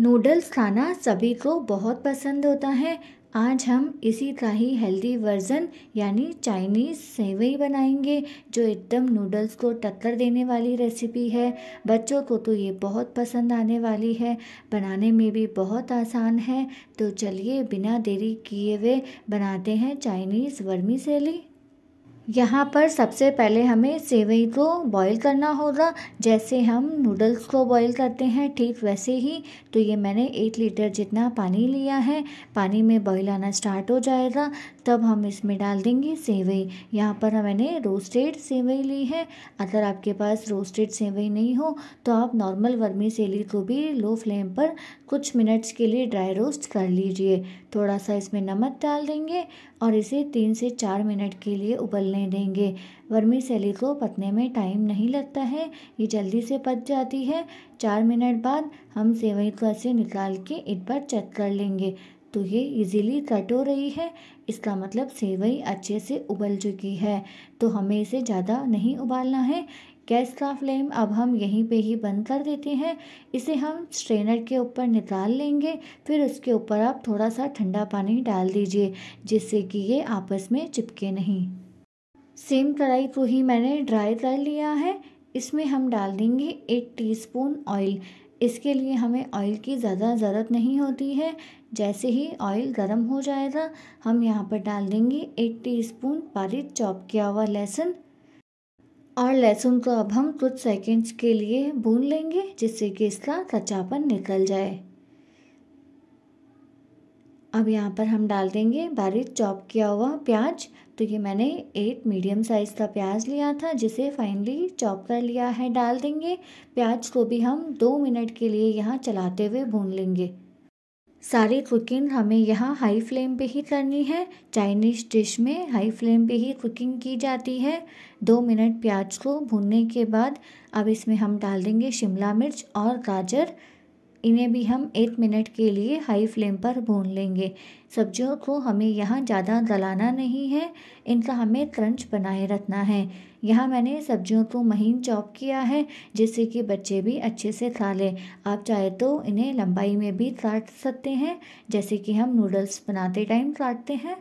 noodles खाना सभी को बहुत पसंद होता है आज हम इसी का ही हेल्दी वर्जन यानी चाइनीज़ सेवई बनाएंगे जो एकदम नूडल्स को टक्कर देने वाली रेसिपी है बच्चों को तो ये बहुत पसंद आने वाली है बनाने में भी बहुत आसान है तो चलिए बिना देरी किए हुए बनाते हैं चाइनीज़ वर्मी सेली यहाँ पर सबसे पहले हमें सेवई को बॉईल करना होगा जैसे हम नूडल्स को बॉईल करते हैं ठीक वैसे ही तो ये मैंने एक लीटर जितना पानी लिया है पानी में बॉईल आना स्टार्ट हो जाएगा तब हम इसमें डाल देंगे सेवई यहाँ पर मैंने रोस्टेड सेवई ली है अगर आपके पास रोस्टेड सेवई नहीं हो तो आप नॉर्मल वर्मी सेली को भी लो फ्लेम पर कुछ मिनट्स के लिए ड्राई रोस्ट कर लीजिए थोड़ा सा इसमें नमक डाल देंगे और इसे तीन से चार मिनट के लिए उबलने देंगे वर्मी सेली को पकने में टाइम नहीं लगता है ये जल्दी से पक जाती है चार मिनट बाद हम सेवई को ऐसे निकाल के एक बार चेक कर लेंगे तो ये इजीली कट हो रही है इसका मतलब सेवई अच्छे से उबल चुकी है तो हमें इसे ज़्यादा नहीं उबालना है गैस का फ्लेम अब हम यहीं पे ही बंद कर देते हैं इसे हम स्ट्रेनर के ऊपर निकाल लेंगे फिर उसके ऊपर आप थोड़ा सा ठंडा पानी डाल दीजिए जिससे कि ये आपस में चिपके नहीं सेम कढ़ाई को ही मैंने ड्राई कर लिया है इसमें हम डाल देंगे एक टीस्पून ऑयल इसके लिए हमें ऑयल की ज़्यादा ज़रूरत नहीं होती है जैसे ही ऑयल गर्म हो जाएगा हम यहाँ पर डाल देंगे एक टीस्पून बारीक चॉप किया हुआ लहसुन और लहसुन को अब हम कुछ सेकेंड्स के लिए भून लेंगे जिससे कि इसका कच्चापन निकल जाए अब यहाँ पर हम डाल देंगे बारीक चॉप किया हुआ प्याज तो ये मैंने एक मीडियम साइज़ का प्याज लिया था जिसे फाइनली चॉप कर लिया है डाल देंगे प्याज को भी हम दो मिनट के लिए यहाँ चलाते हुए भून लेंगे सारी कुकिंग हमें यहाँ हाई फ्लेम पे ही करनी है चाइनीज़ डिश में हाई फ्लेम पे ही कुकिंग की जाती है दो मिनट प्याज को भूनने के बाद अब इसमें हम डाल देंगे शिमला मिर्च और गाजर इन्हें भी हम एक मिनट के लिए हाई फ्लेम पर भून लेंगे सब्जियों को हमें यहाँ ज़्यादा गलाना नहीं है इनका हमें क्रंच बनाए रखना है यहाँ मैंने सब्जियों को महीन चॉप किया है जिससे कि बच्चे भी अच्छे से खा लें आप चाहे तो इन्हें लंबाई में भी काट सकते हैं जैसे कि हम नूडल्स बनाते टाइम काटते हैं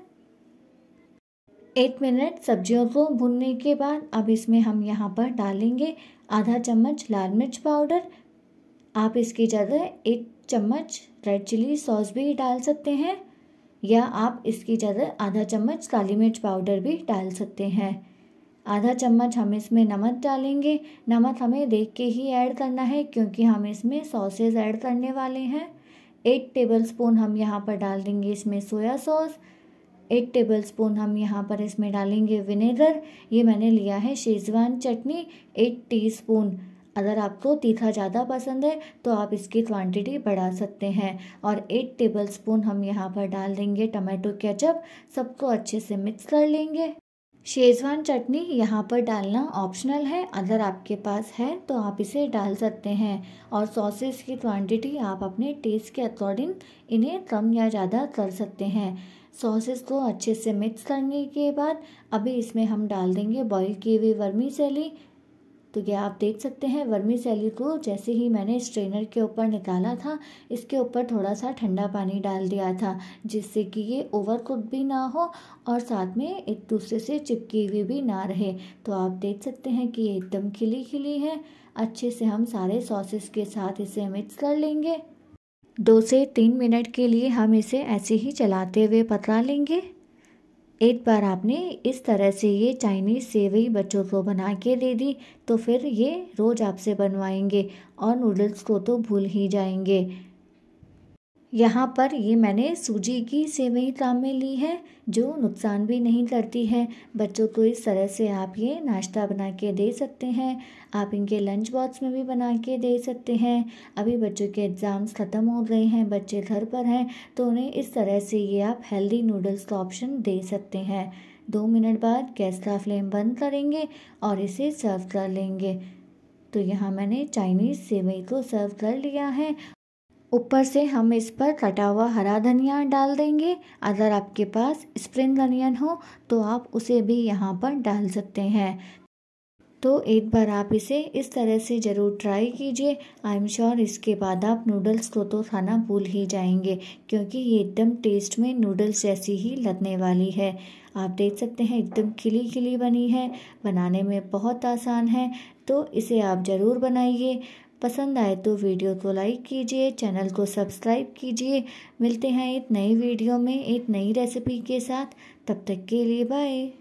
एक मिनट सब्जियों को भुनने के बाद अब इसमें हम यहाँ पर डालेंगे आधा चम्मच लाल मिर्च पाउडर आप इसकी जगह एक चम्मच रेड चिली सॉस भी डाल सकते हैं या आप इसकी जगह आधा चम्मच काली मिर्च पाउडर भी डाल सकते हैं आधा चम्मच हम इसमें नमक डालेंगे नमक हमें देख के ही ऐड करना है क्योंकि हम इसमें सॉसेज ऐड करने वाले हैं एक टेबल स्पून हम यहाँ पर डाल देंगे इसमें सोया सॉस एक टेबल स्पून हम यहाँ पर इसमें डालेंगे विनेगर ये मैंने लिया है शेजवान चटनी एक टीस्पून अगर आपको तीखा ज़्यादा पसंद है तो आप इसकी क्वांटिटी बढ़ा सकते हैं और एक टेबल स्पून हम यहाँ पर डाल देंगे टमाटो केचप सबको अच्छे से मिक्स कर लेंगे शेजवान चटनी यहाँ पर डालना ऑप्शनल है अगर आपके पास है तो आप इसे डाल सकते हैं और सॉसेस की क्वांटिटी आप अपने टेस्ट के अकॉर्डिंग इन्हें कम या ज़्यादा कर सकते हैं सॉसेस को अच्छे से मिक्स करने के बाद अभी इसमें हम डाल देंगे बॉईल की हुई वर्मी सेली तो ये आप देख सकते हैं वर्मी सैली को जैसे ही मैंने स्ट्रेनर के ऊपर निकाला था इसके ऊपर थोड़ा सा ठंडा पानी डाल दिया था जिससे कि ये ओवर कुक भी ना हो और साथ में एक दूसरे से चिपकी हुई भी ना रहे तो आप देख सकते हैं कि ये एकदम खिली खिली है अच्छे से हम सारे सॉसेस के साथ इसे मिक्स कर लेंगे दो से तीन मिनट के लिए हम इसे ऐसे ही चलाते हुए पका लेंगे एक बार आपने इस तरह से ये चाइनीज़ सेवई बच्चों को बना के दे दी तो फिर ये रोज़ आपसे बनवाएंगे और नूडल्स को तो भूल ही जाएंगे यहाँ पर ये मैंने सूजी की सेवई काम में ली है जो नुकसान भी नहीं करती है बच्चों को इस तरह से आप ये नाश्ता बना के दे सकते हैं आप इनके लंच बॉक्स में भी बना के दे सकते हैं अभी बच्चों के एग्ज़ाम्स ख़त्म हो गए हैं बच्चे घर पर हैं तो उन्हें इस तरह से ये आप हेल्दी नूडल्स का ऑप्शन दे सकते हैं दो मिनट बाद गैस का फ्लेम बंद करेंगे और इसे सर्व कर लेंगे तो यहाँ मैंने चाइनीज़ सेवई को सर्व कर लिया है ऊपर से हम इस पर कटा हुआ हरा धनिया डाल देंगे अगर आपके पास स्प्रिंग अनियन हो तो आप उसे भी यहाँ पर डाल सकते हैं तो एक बार आप इसे इस तरह से ज़रूर ट्राई कीजिए आई एम श्योर इसके बाद आप नूडल्स को तो खाना भूल ही जाएंगे क्योंकि ये एकदम टेस्ट में नूडल्स जैसी ही लगने वाली है आप देख सकते हैं एकदम खिली खिली बनी है बनाने में बहुत आसान है तो इसे आप ज़रूर बनाइए पसंद आए तो वीडियो को लाइक कीजिए चैनल को सब्सक्राइब कीजिए मिलते हैं एक नई वीडियो में एक नई रेसिपी के साथ तब तक के लिए बाय